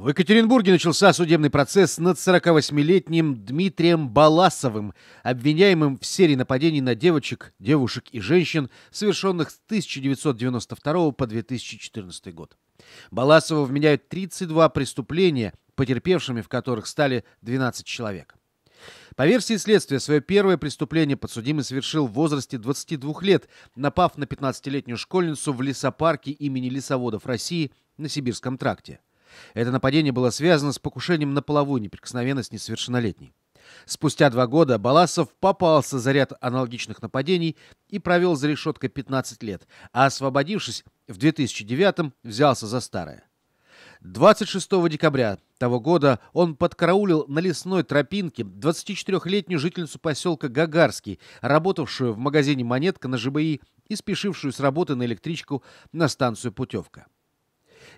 В Екатеринбурге начался судебный процесс над 48-летним Дмитрием Баласовым, обвиняемым в серии нападений на девочек, девушек и женщин, совершенных с 1992 по 2014 год. Баласову вменяют 32 преступления, потерпевшими в которых стали 12 человек. По версии следствия, свое первое преступление подсудимый совершил в возрасте 22 лет, напав на 15-летнюю школьницу в лесопарке имени лесоводов России на Сибирском тракте. Это нападение было связано с покушением на половую неприкосновенность несовершеннолетней. Спустя два года Баласов попался за ряд аналогичных нападений и провел за решеткой 15 лет, а освободившись, в 2009 взялся за старое. 26 декабря того года он подкараулил на лесной тропинке 24-летнюю жительницу поселка Гагарский, работавшую в магазине «Монетка» на ЖБИ и спешившую с работы на электричку на станцию «Путевка».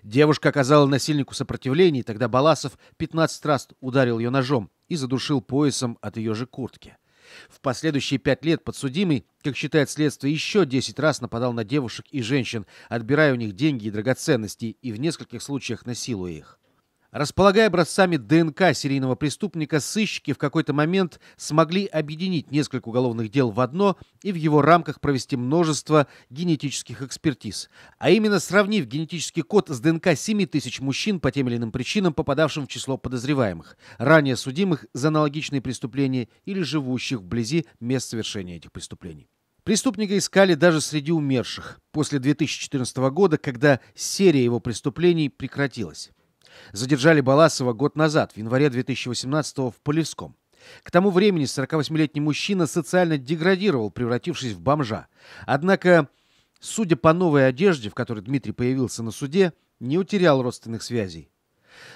Девушка оказала насильнику сопротивление, и тогда Баласов 15 раз ударил ее ножом и задушил поясом от ее же куртки. В последующие пять лет подсудимый, как считает следствие, еще 10 раз нападал на девушек и женщин, отбирая у них деньги и драгоценности и в нескольких случаях насилуя их. Располагая образцами ДНК серийного преступника, сыщики в какой-то момент смогли объединить несколько уголовных дел в одно и в его рамках провести множество генетических экспертиз. А именно сравнив генетический код с ДНК 7 тысяч мужчин по тем или иным причинам, попадавшим в число подозреваемых, ранее судимых за аналогичные преступления или живущих вблизи мест совершения этих преступлений. Преступника искали даже среди умерших после 2014 года, когда серия его преступлений прекратилась задержали Баласова год назад, в январе 2018 в Полевском. К тому времени 48-летний мужчина социально деградировал, превратившись в бомжа. Однако, судя по новой одежде, в которой Дмитрий появился на суде, не утерял родственных связей.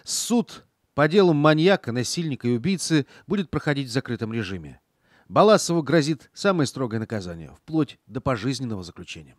Суд по делу маньяка, насильника и убийцы будет проходить в закрытом режиме. Баласову грозит самое строгое наказание, вплоть до пожизненного заключения.